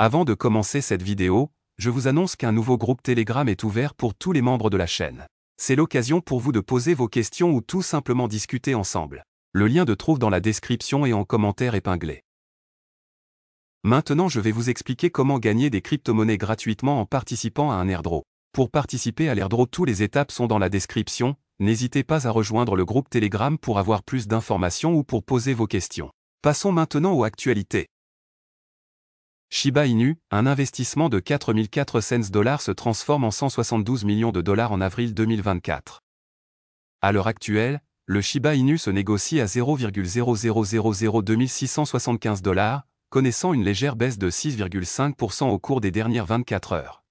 Avant de commencer cette vidéo, je vous annonce qu'un nouveau groupe Telegram est ouvert pour tous les membres de la chaîne. C'est l'occasion pour vous de poser vos questions ou tout simplement discuter ensemble. Le lien de trouve dans la description et en commentaire épinglé. Maintenant je vais vous expliquer comment gagner des crypto-monnaies gratuitement en participant à un airdrop. Pour participer à l'airdrop toutes les étapes sont dans la description, n'hésitez pas à rejoindre le groupe Telegram pour avoir plus d'informations ou pour poser vos questions. Passons maintenant aux actualités. Shiba Inu, un investissement de 4 cents dollars se transforme en 172 millions de dollars en avril 2024. À l'heure actuelle, le Shiba Inu se négocie à 0,00002675 dollars, connaissant une légère baisse de 6,5% au cours des dernières 24 heures.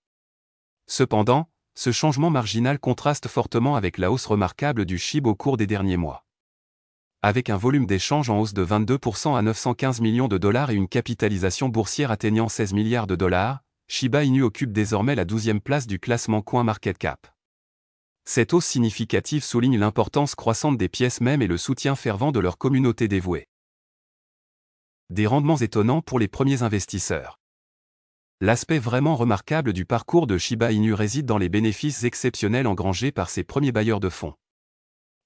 Cependant, ce changement marginal contraste fortement avec la hausse remarquable du SHIB au cours des derniers mois avec un volume d'échange en hausse de 22% à 915 millions de dollars et une capitalisation boursière atteignant 16 milliards de dollars, Shiba Inu occupe désormais la 12e place du classement Coin Market Cap. Cette hausse significative souligne l'importance croissante des pièces mêmes et le soutien fervent de leur communauté dévouée. Des rendements étonnants pour les premiers investisseurs. L'aspect vraiment remarquable du parcours de Shiba Inu réside dans les bénéfices exceptionnels engrangés par ses premiers bailleurs de fonds.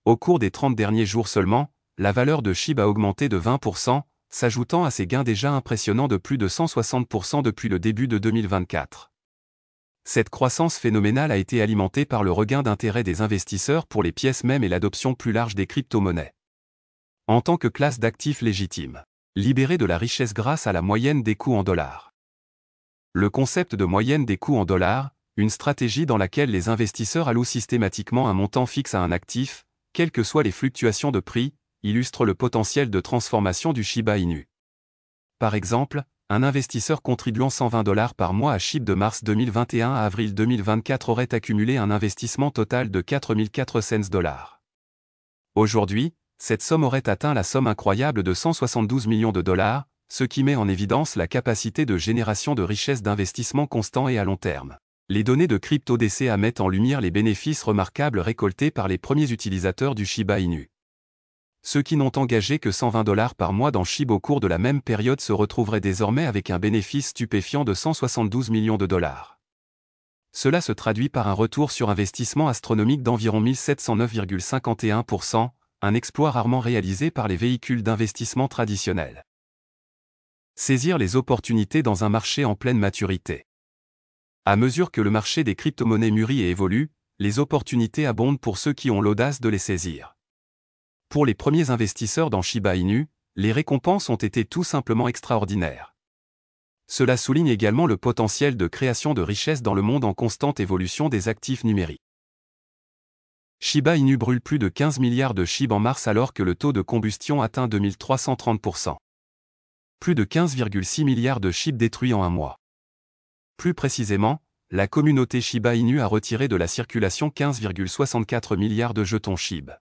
Au cours des 30 derniers jours seulement, la valeur de SHIB a augmenté de 20%, s'ajoutant à ses gains déjà impressionnants de plus de 160% depuis le début de 2024. Cette croissance phénoménale a été alimentée par le regain d'intérêt des investisseurs pour les pièces mêmes et l'adoption plus large des crypto-monnaies. En tant que classe d'actifs légitimes, libérée de la richesse grâce à la moyenne des coûts en dollars. Le concept de moyenne des coûts en dollars, une stratégie dans laquelle les investisseurs allouent systématiquement un montant fixe à un actif, quelles que soient les fluctuations de prix, illustre le potentiel de transformation du Shiba Inu. Par exemple, un investisseur contribuant 120 dollars par mois à SHIB de mars 2021 à avril 2024 aurait accumulé un investissement total de 4400 dollars. Aujourd'hui, cette somme aurait atteint la somme incroyable de 172 millions de dollars, ce qui met en évidence la capacité de génération de richesses d'investissement constant et à long terme. Les données de CryptoDCA mettent en lumière les bénéfices remarquables récoltés par les premiers utilisateurs du Shiba Inu. Ceux qui n'ont engagé que 120 dollars par mois dans Shiba au cours de la même période se retrouveraient désormais avec un bénéfice stupéfiant de 172 millions de dollars. Cela se traduit par un retour sur investissement astronomique d'environ 1709,51%, un exploit rarement réalisé par les véhicules d'investissement traditionnels. Saisir les opportunités dans un marché en pleine maturité. À mesure que le marché des crypto-monnaies mûrit et évolue, les opportunités abondent pour ceux qui ont l'audace de les saisir. Pour les premiers investisseurs dans Shiba Inu, les récompenses ont été tout simplement extraordinaires. Cela souligne également le potentiel de création de richesses dans le monde en constante évolution des actifs numériques. Shiba Inu brûle plus de 15 milliards de SHIB en mars alors que le taux de combustion atteint 2330%. Plus de 15,6 milliards de SHIB détruits en un mois. Plus précisément, la communauté Shiba Inu a retiré de la circulation 15,64 milliards de jetons SHIB.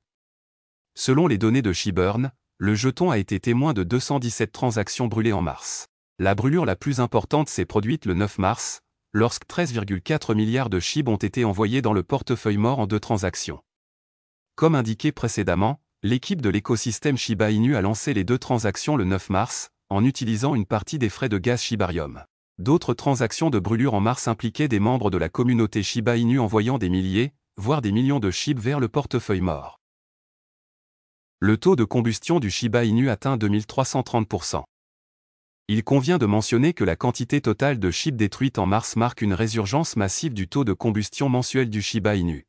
Selon les données de Shiburn, le jeton a été témoin de 217 transactions brûlées en mars. La brûlure la plus importante s'est produite le 9 mars, lorsque 13,4 milliards de SHIB ont été envoyés dans le portefeuille mort en deux transactions. Comme indiqué précédemment, l'équipe de l'écosystème Shiba Inu a lancé les deux transactions le 9 mars, en utilisant une partie des frais de gaz Shibarium. D'autres transactions de brûlure en mars impliquaient des membres de la communauté Shiba Inu envoyant des milliers, voire des millions de SHIB vers le portefeuille mort le taux de combustion du Shiba Inu atteint 2330%. Il convient de mentionner que la quantité totale de chips détruites en mars marque une résurgence massive du taux de combustion mensuel du Shiba Inu.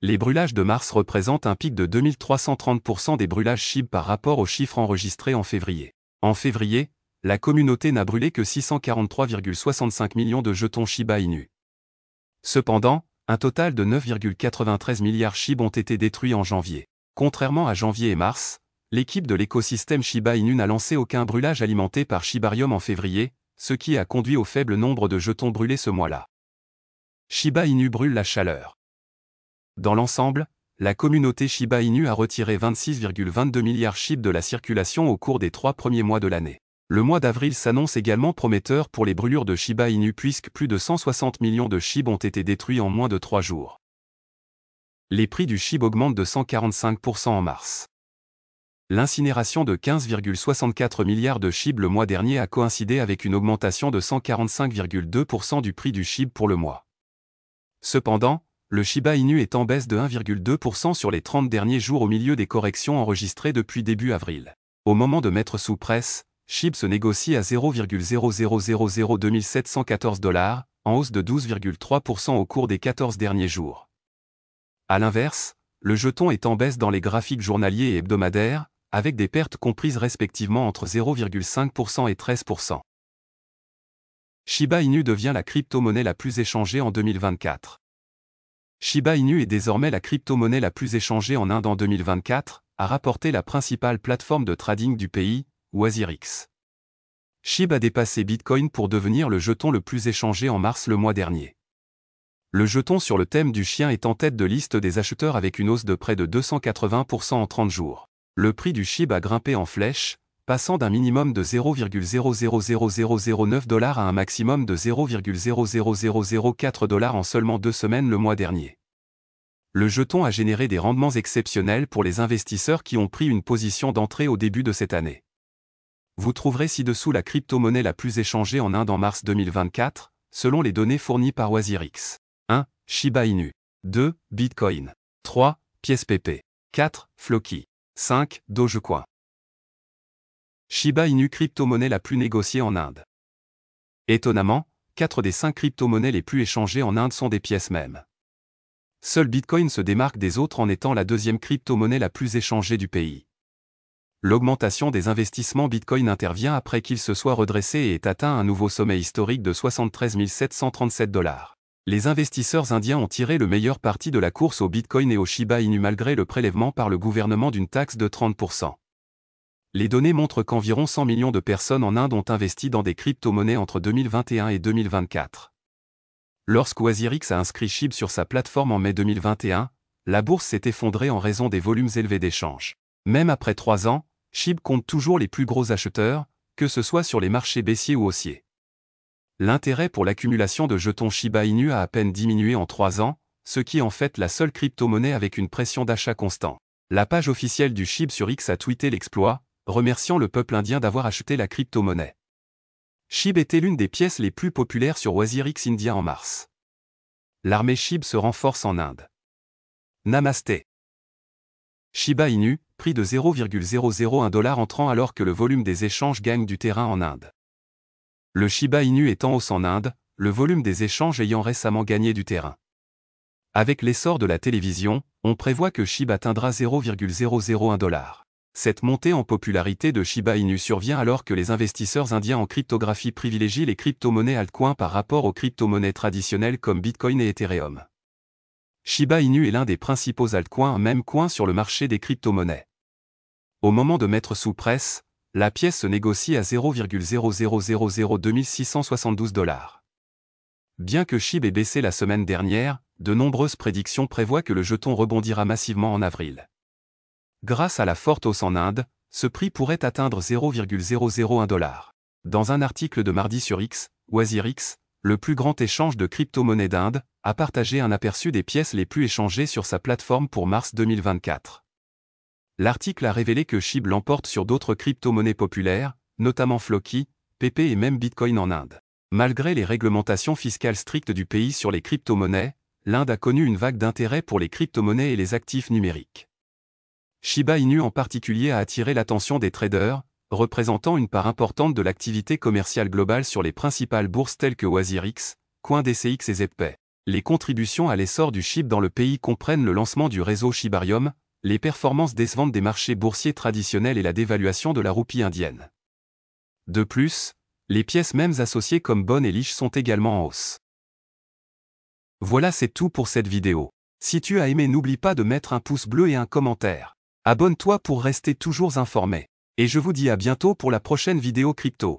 Les brûlages de mars représentent un pic de 2330% des brûlages chips par rapport aux chiffres enregistrés en février. En février, la communauté n'a brûlé que 643,65 millions de jetons Shiba Inu. Cependant, un total de 9,93 milliards chips ont été détruits en janvier. Contrairement à janvier et mars, l'équipe de l'écosystème Shiba Inu n'a lancé aucun brûlage alimenté par Shibarium en février, ce qui a conduit au faible nombre de jetons brûlés ce mois-là. Shiba Inu brûle la chaleur. Dans l'ensemble, la communauté Shiba Inu a retiré 26,22 milliards SHIB de la circulation au cours des trois premiers mois de l'année. Le mois d'avril s'annonce également prometteur pour les brûlures de Shiba Inu puisque plus de 160 millions de SHIB ont été détruits en moins de trois jours les prix du SHIB augmentent de 145% en mars. L'incinération de 15,64 milliards de SHIB le mois dernier a coïncidé avec une augmentation de 145,2% du prix du SHIB pour le mois. Cependant, le Shiba Inu est en baisse de 1,2% sur les 30 derniers jours au milieu des corrections enregistrées depuis début avril. Au moment de mettre sous presse, SHIB se négocie à 0,00002714 dollars, en hausse de 12,3% au cours des 14 derniers jours. À l'inverse, le jeton est en baisse dans les graphiques journaliers et hebdomadaires, avec des pertes comprises respectivement entre 0,5% et 13%. Shiba Inu devient la crypto-monnaie la plus échangée en 2024. Shiba Inu est désormais la crypto-monnaie la plus échangée en Inde en 2024, a rapporté la principale plateforme de trading du pays, Wazirix. Shiba a dépassé Bitcoin pour devenir le jeton le plus échangé en mars le mois dernier le jeton sur le thème du chien est en tête de liste des acheteurs avec une hausse de près de 280% en 30 jours. Le prix du SHIB a grimpé en flèche, passant d'un minimum de 0,000009 à un maximum de 0,00004 en seulement deux semaines le mois dernier. Le jeton a généré des rendements exceptionnels pour les investisseurs qui ont pris une position d'entrée au début de cette année. Vous trouverez ci-dessous la crypto-monnaie la plus échangée en Inde en mars 2024, selon les données fournies par Wazirix. Shiba Inu. 2. Bitcoin. 3. Pièce PP. 4. Floki. 5. Dogecoin. Shiba Inu crypto-monnaie la plus négociée en Inde. Étonnamment, 4 des 5 crypto-monnaies les plus échangées en Inde sont des pièces mêmes. Seul Bitcoin se démarque des autres en étant la deuxième crypto-monnaie la plus échangée du pays. L'augmentation des investissements Bitcoin intervient après qu'il se soit redressé et ait atteint un nouveau sommet historique de 73 737 dollars les investisseurs indiens ont tiré le meilleur parti de la course au Bitcoin et au Shiba Inu malgré le prélèvement par le gouvernement d'une taxe de 30%. Les données montrent qu'environ 100 millions de personnes en Inde ont investi dans des crypto-monnaies entre 2021 et 2024. Lorsque Lorsqu'Oisirix a inscrit SHIB sur sa plateforme en mai 2021, la bourse s'est effondrée en raison des volumes élevés d'échanges. Même après trois ans, SHIB compte toujours les plus gros acheteurs, que ce soit sur les marchés baissiers ou haussiers. L'intérêt pour l'accumulation de jetons Shiba Inu a à peine diminué en 3 ans, ce qui est en fait la seule crypto avec une pression d'achat constant. La page officielle du SHIB sur X a tweeté l'exploit, remerciant le peuple indien d'avoir acheté la crypto SHIB était l'une des pièces les plus populaires sur WazirX India en mars. L'armée SHIB se renforce en Inde. Namasté. Shiba Inu, prix de 0,001 entrant alors que le volume des échanges gagne du terrain en Inde. Le Shiba Inu étant en hausse en Inde, le volume des échanges ayant récemment gagné du terrain. Avec l'essor de la télévision, on prévoit que Shiba atteindra 0,001 dollar. Cette montée en popularité de Shiba Inu survient alors que les investisseurs indiens en cryptographie privilégient les crypto-monnaies altcoins par rapport aux crypto-monnaies traditionnelles comme Bitcoin et Ethereum. Shiba Inu est l'un des principaux altcoins même coin sur le marché des crypto-monnaies. Au moment de mettre sous presse, la pièce se négocie à 0,00002672 dollars. Bien que SHIB ait baissé la semaine dernière, de nombreuses prédictions prévoient que le jeton rebondira massivement en avril. Grâce à la forte hausse en Inde, ce prix pourrait atteindre 0,001 dollars. Dans un article de mardi sur X, WazirX, le plus grand échange de crypto-monnaies d'Inde, a partagé un aperçu des pièces les plus échangées sur sa plateforme pour mars 2024. L'article a révélé que SHIB l'emporte sur d'autres crypto-monnaies populaires, notamment Floki, PP et même Bitcoin en Inde. Malgré les réglementations fiscales strictes du pays sur les crypto-monnaies, l'Inde a connu une vague d'intérêt pour les crypto-monnaies et les actifs numériques. Shiba Inu en particulier a attiré l'attention des traders, représentant une part importante de l'activité commerciale globale sur les principales bourses telles que WazirX, CoinDCX et ZPay. Les contributions à l'essor du SHIB dans le pays comprennent le lancement du réseau Shibarium, les performances décevantes des marchés boursiers traditionnels et la dévaluation de la roupie indienne. De plus, les pièces mêmes associées comme Bonne et Liche sont également en hausse. Voilà c'est tout pour cette vidéo. Si tu as aimé n'oublie pas de mettre un pouce bleu et un commentaire. Abonne-toi pour rester toujours informé. Et je vous dis à bientôt pour la prochaine vidéo crypto.